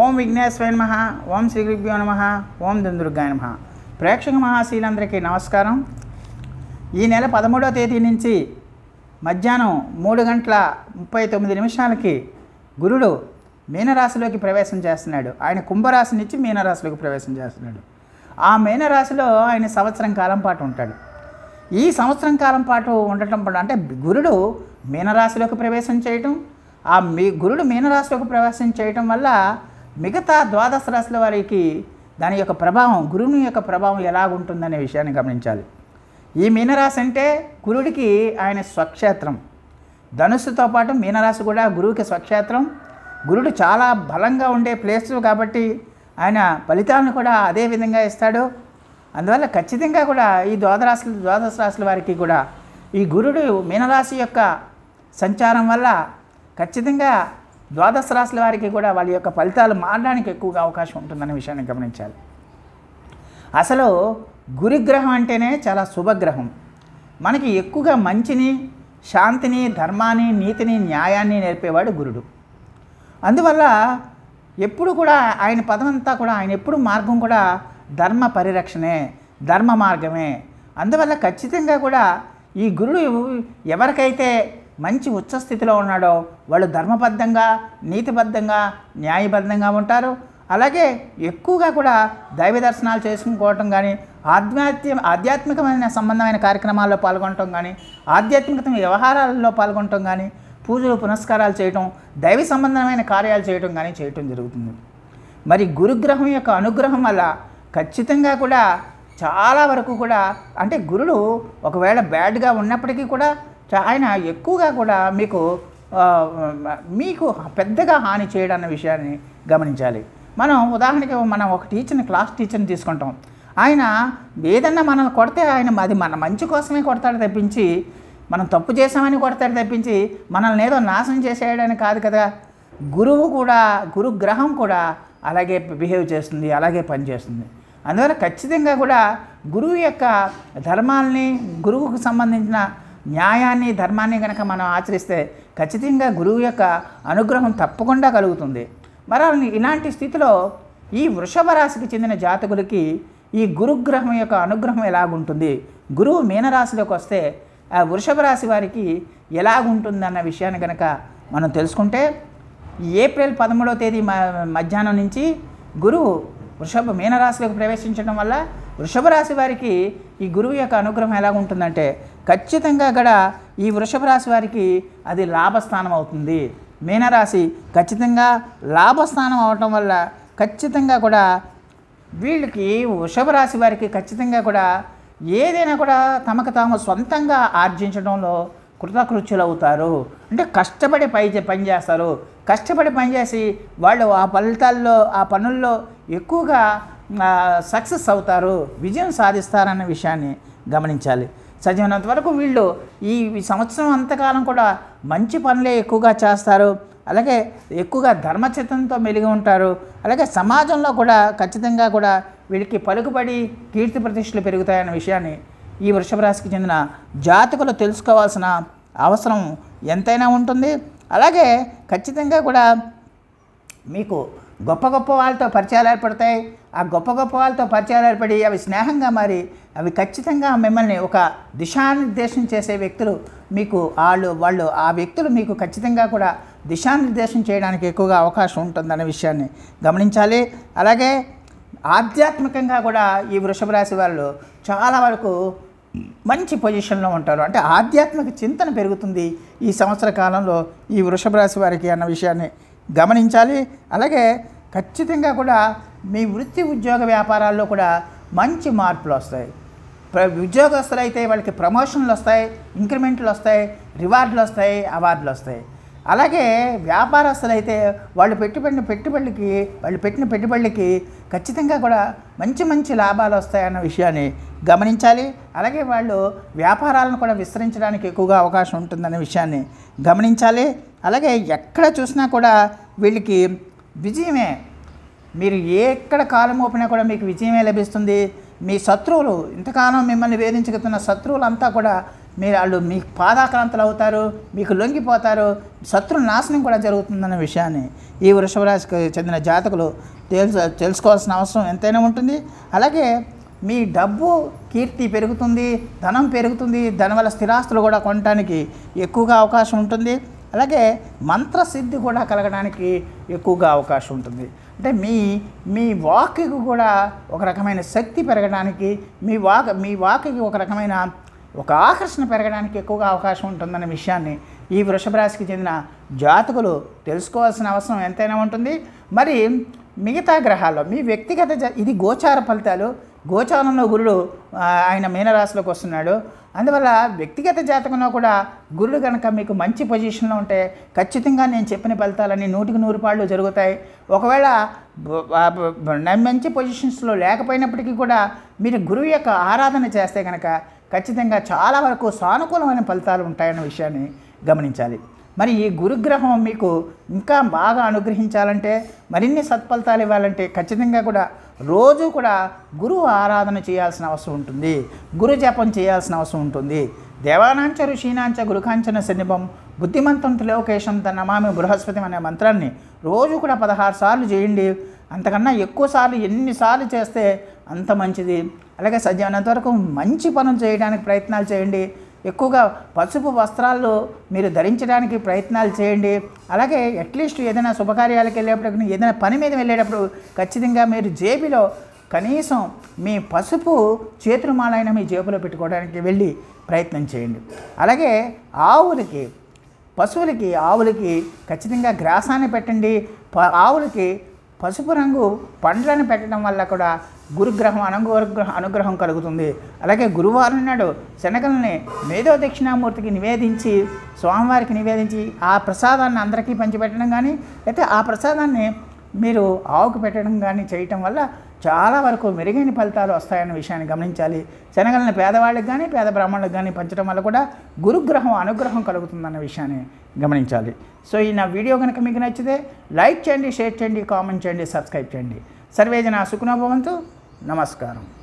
ఓం విఘ్నేశ్వర నమ ఓం శ్రీగురుభ్యో నమ ఓం దుందుర్గా నమ ప్రేక్షక మహాశీలందరికీ నమస్కారం ఈ నెల పదమూడవ తేదీ నుంచి మధ్యాహ్నం మూడు గంటల ముప్పై తొమ్మిది నిమిషాలకి గురుడు మీనరాశిలోకి ప్రవేశం చేస్తున్నాడు ఆయన కుంభరాశి నుంచి మీనరాశిలోకి ప్రవేశం చేస్తున్నాడు ఆ మీనరాశిలో ఆయన సంవత్సరం కాలం పాటు ఉంటాడు ఈ సంవత్సరం కాలం పాటు ఉండటం అంటే గురుడు మీనరాశిలోకి ప్రవేశం చేయటం ఆ మీ గురుడు మీనరాశిలోకి ప్రవేశం చేయటం వల్ల మిగతా ద్వాదశ రాశుల వారికి దాని యొక్క ప్రభావం గురువుని యొక్క ప్రభావం ఎలా ఉంటుందనే విషయాన్ని గమనించాలి ఈ మీనరాశి అంటే గురుడికి ఆయన స్వక్షేత్రం ధనుస్సుతో పాటు మీనరాశి కూడా గురువుకి స్వక్షేత్రం గురుడు చాలా బలంగా ఉండే ప్లేస్ కాబట్టి ఆయన ఫలితాలను కూడా అదే విధంగా ఇస్తాడు అందువల్ల ఖచ్చితంగా కూడా ఈ ద్వాదరాశుల ద్వాదశ రాశుల వారికి కూడా ఈ గురుడు మీనరాశి యొక్క సంచారం వల్ల ఖచ్చితంగా ద్వాదశ రాశుల వారికి కూడా వాళ్ళ యొక్క ఫలితాలు మారడానికి ఎక్కువగా అవకాశం ఉంటుందనే విషయాన్ని గమనించాలి అసలు గురుగ్రహం అంటేనే చాలా శుభగ్రహం మనకి ఎక్కువగా మంచిని శాంతిని ధర్మాన్ని నీతిని న్యాయాన్ని నేర్పేవాడు గురుడు అందువల్ల ఎప్పుడు కూడా ఆయన పదమంతా కూడా ఆయన ఎప్పుడు మార్గం కూడా ధర్మ పరిరక్షణే ధర్మ మార్గమే అందువల్ల ఖచ్చితంగా కూడా ఈ గురుడు ఎవరికైతే మంచి ఉచ్చస్థితిలో ఉన్నాడో వాళ్ళు ధర్మబద్ధంగా నీతిబద్ధంగా న్యాయబద్ధంగా ఉంటారు అలాగే ఎక్కువగా కూడా దైవ దర్శనాలు చేసుకోవటం కానీ ఆధ్యాత్మ ఆధ్యాత్మికమైన సంబంధమైన కార్యక్రమాల్లో పాల్గొనటం కానీ ఆధ్యాత్మికత వ్యవహారాల్లో పాల్గొనటం కానీ పూజలు పునస్కారాలు చేయటం దైవ సంబంధమైన కార్యాలు చేయటం కానీ చేయటం జరుగుతుంది మరి గురుగ్రహం యొక్క అనుగ్రహం వల్ల ఖచ్చితంగా కూడా చాలా వరకు కూడా అంటే గురుడు ఒకవేళ బ్యాడ్గా ఉన్నప్పటికీ కూడా ఆయన ఎక్కువగా కూడా మీకు మీకు పెద్దగా హాని చేయడం అన్న విషయాన్ని గమనించాలి మనం ఉదాహరణకి మనం ఒక టీచర్ని క్లాస్ టీచర్ని తీసుకుంటాం ఆయన ఏదన్నా మనల్ని కొడితే ఆయన అది మన మంచి కోసమే కొడతాడు తప్పించి మనం తప్పు చేసామని కొడతాడు తప్పించి మనల్ని ఏదో నాశనం చేసేయడానికి కాదు కదా గురువు కూడా గురు గ్రహం కూడా అలాగే బిహేవ్ చేస్తుంది అలాగే పనిచేస్తుంది అందువల్ల ఖచ్చితంగా కూడా గురువు యొక్క ధర్మాలని గురువుకు సంబంధించిన న్యాయాన్ని ధర్మాన్ని కనుక మనం ఆచరిస్తే ఖచ్చితంగా గురువు యొక్క అనుగ్రహం తప్పకుండా కలుగుతుంది మరి ఇలాంటి స్థితిలో ఈ వృషభ రాశికి చెందిన జాతకులకి ఈ గురుగ్రహం యొక్క అనుగ్రహం ఎలాగుంటుంది గురువు మీనరాశిలోకి వస్తే ఆ వృషభ రాశి వారికి ఎలాగుంటుందన్న విషయాన్ని కనుక మనం తెలుసుకుంటే ఏప్రిల్ పదమూడవ తేదీ మధ్యాహ్నం నుంచి గురువు వృషభ మీనరాశిలోకి ప్రవేశించడం వల్ల వృషభ రాశి వారికి ఈ గురువు యొక్క అనుగ్రహం ఎలాగుంటుందంటే ఉంటుందంటే ఖచ్చితంగా అక్కడ ఈ వృషభ రాశి వారికి అది లాభస్థానం అవుతుంది మీనరాశి ఖచ్చితంగా లాభస్థానం అవటం వల్ల ఖచ్చితంగా కూడా వీళ్ళకి వృషభ రాశి వారికి ఖచ్చితంగా కూడా ఏదైనా కూడా తమకు తాము సొంతంగా ఆర్జించడంలో కృతకృత్యులు అవుతారు అంటే కష్టపడి పై పని చేస్తారు కష్టపడి పనిచేసి వాళ్ళు ఆ ఫలితాల్లో ఆ పనుల్లో ఎక్కువగా సక్సెస్ అవుతారు విజయం సాధిస్తారన్న విషయాన్ని గమనించాలి సాధ్యమైనంత వరకు వీళ్ళు ఈ సంవత్సరం అంతకాలం కూడా మంచి పనులే ఎక్కువగా చేస్తారు అలాగే ఎక్కువగా ధర్మచితంతో మెలిగి ఉంటారు అలాగే సమాజంలో కూడా ఖచ్చితంగా కూడా వీళ్ళకి పలుకుబడి కీర్తి ప్రతిష్టలు పెరుగుతాయన్న విషయాన్ని ఈ వృషభ రాశికి చెందిన జాతకులు తెలుసుకోవాల్సిన అవసరం ఎంతైనా ఉంటుంది అలాగే ఖచ్చితంగా కూడా మీకు గొప్ప గొప్ప వాళ్ళతో పరిచయాలు ఏర్పడతాయి ఆ గొప్ప గొప్ప వాళ్ళతో పరిచయాలు ఏర్పడి అవి స్నేహంగా మారి అవి ఖచ్చితంగా మిమ్మల్ని ఒక దిశానిర్దేశం చేసే వ్యక్తులు మీకు వాళ్ళు వాళ్ళు ఆ వ్యక్తులు మీకు ఖచ్చితంగా కూడా దిశానిర్దేశం చేయడానికి ఎక్కువగా అవకాశం ఉంటుందనే విషయాన్ని గమనించాలి అలాగే ఆధ్యాత్మికంగా కూడా ఈ వృషభ రాశి వాళ్ళు చాలా వరకు మంచి పొజిషన్లో ఉంటారు అంటే ఆధ్యాత్మిక చింతన పెరుగుతుంది ఈ సంవత్సర కాలంలో ఈ వృషభ రాశి వారికి అన్న విషయాన్ని గమనించాలి అలాగే ఖచ్చితంగా కూడా మీ వృత్తి ఉద్యోగ వ్యాపారాల్లో కూడా మంచి మార్పులు వస్తాయి ప్ర ఉద్యోగస్తులు అయితే వాళ్ళకి ప్రమోషన్లు వస్తాయి ఇంక్రిమెంట్లు వస్తాయి రివార్డులు వస్తాయి అవార్డులు వస్తాయి అలాగే వ్యాపారస్తులు అయితే వాళ్ళు పెట్టుబడిన పెట్టుబడులకి వాళ్ళు పెట్టిన పెట్టుబడులకి ఖచ్చితంగా కూడా మంచి మంచి లాభాలు వస్తాయన్న విషయాన్ని గమనించాలి అలాగే వాళ్ళు వ్యాపారాలను కూడా విస్తరించడానికి ఎక్కువగా అవకాశం ఉంటుందనే విషయాన్ని గమనించాలి అలాగే ఎక్కడ చూసినా కూడా వీళ్ళకి విజయమే మీరు ఎక్కడ కాలం ఓపినా కూడా మీకు విజయమే లభిస్తుంది మీ శత్రువులు ఇంతకాలం మిమ్మల్ని వేధించుకుతున్న శత్రువులంతా కూడా మీరు వాళ్ళు మీ పాదాక్రాంతులు అవుతారు మీకు లొంగిపోతారు శత్రు నాశనం కూడా జరుగుతుందన్న విషయాన్ని ఈ వృషభరాశికి చెందిన జాతకులు తెలుసు తెలుసుకోవాల్సిన అవసరం ఎంతైనా ఉంటుంది అలాగే మీ డబ్బు కీర్తి పెరుగుతుంది ధనం పెరుగుతుంది దాని వల్ల స్థిరాస్తులు కూడా కొనడానికి ఎక్కువగా అవకాశం ఉంటుంది అలాగే మంత్రసిద్ధి కూడా కలగడానికి ఎక్కువగా అవకాశం ఉంటుంది అంటే మీ మీ వాక్కి కూడా ఒక రకమైన శక్తి పెరగడానికి మీ వాక్ మీ వాక్కి ఒక రకమైన ఒక ఆకర్షణ పెరగడానికి ఎక్కువగా అవకాశం ఉంటుందనే విషయాన్ని ఈ వృషభ రాశికి చెందిన జాతకులు తెలుసుకోవాల్సిన అవసరం ఎంతైనా ఉంటుంది మరి మిగతా గ్రహాల్లో మీ వ్యక్తిగత ఇది గోచార ఫలితాలు గోచారంలో గురుడు ఆయన మీనరాశిలోకి వస్తున్నాడు అందువల్ల వ్యక్తిగత జాతకంలో కూడా గురుడు కనుక మీకు మంచి పొజిషన్లో ఉంటే ఖచ్చితంగా నేను చెప్పిన ఫలితాలన్నీ నూటికి నూరు పాళ్ళు జరుగుతాయి ఒకవేళ మంచి పొజిషన్స్లో లేకపోయినప్పటికీ కూడా మీరు గురువు యొక్క ఆరాధన చేస్తే కనుక ఖచ్చితంగా చాలా వరకు సానుకూలమైన ఫలితాలు ఉంటాయన్న విషయాన్ని గమనించాలి మరి ఈ గురుగ్రహం మీకు ఇంకా బాగా అనుగ్రహించాలంటే మరిన్ని సత్ఫలితాలు ఇవ్వాలంటే ఖచ్చితంగా కూడా రోజు కూడా గురువు ఆరాధన చేయాల్సిన అవసరం ఉంటుంది గురు జపం చేయాల్సిన అవసరం ఉంటుంది దేవానాంచ ఋషీనాంచ గురుకాంచన సన్నిభం బుద్ధిమంతం త్రిలోకేశం తన నమామి బృహస్పతి అనే మంత్రాన్ని రోజు కూడా పదహారు సార్లు చేయండి అంతకన్నా ఎక్కువ సార్లు ఎన్నిసార్లు చేస్తే అంత మంచిది అలాగే సజ్జనంత వరకు మంచి పనులు చేయడానికి ప్రయత్నాలు చేయండి ఎక్కువగా పసుపు వస్త్రాలు మీరు ధరించడానికి ప్రయత్నాలు చేయండి అలాగే అట్లీస్ట్ ఏదైనా శుభకార్యాలకు వెళ్ళేటప్పుడు ఏదైనా పని మీద వెళ్ళేటప్పుడు ఖచ్చితంగా మీరు జేబులో కనీసం మీ పసుపు చేతురుమాలైన మీ జేబులో పెట్టుకోవడానికి వెళ్ళి ప్రయత్నం చేయండి అలాగే ఆవులకి పశువులకి ఆవులకి ఖచ్చితంగా గ్రాసాన్ని పెట్టండి ఆవులకి పసుపు రంగు పండ్లను పెట్టడం వల్ల కూడా గురుగ్రహం అనుగ్రహ అనుగ్రహం కలుగుతుంది అలాగే గురువారం నాడు శనగల్ని మేధో దక్షిణామూర్తికి నివేదించి స్వామివారికి నివేదించి ఆ ప్రసాదాన్ని అందరికీ పంచిపెట్టడం కానీ అయితే ఆ ప్రసాదాన్ని మీరు ఆవుకు పెట్టడం కానీ చేయటం వల్ల చాలా వరకు మెరుగైన ఫలితాలు వస్తాయన్న విషయాన్ని గమనించాలి శనగలను పేదవాళ్ళకి కానీ పేద బ్రాహ్మణులకు కానీ పంచడం వల్ల కూడా గురుగ్రహం అనుగ్రహం కలుగుతుందన్న విషయాన్ని గమనించాలి సో ఈ నా వీడియో కనుక మీకు నచ్చితే లైక్ చేయండి షేర్ చేయండి కామెంట్ చేయండి సబ్స్క్రైబ్ చేయండి సర్వేజన సుఖనోభవంతు నమస్కారం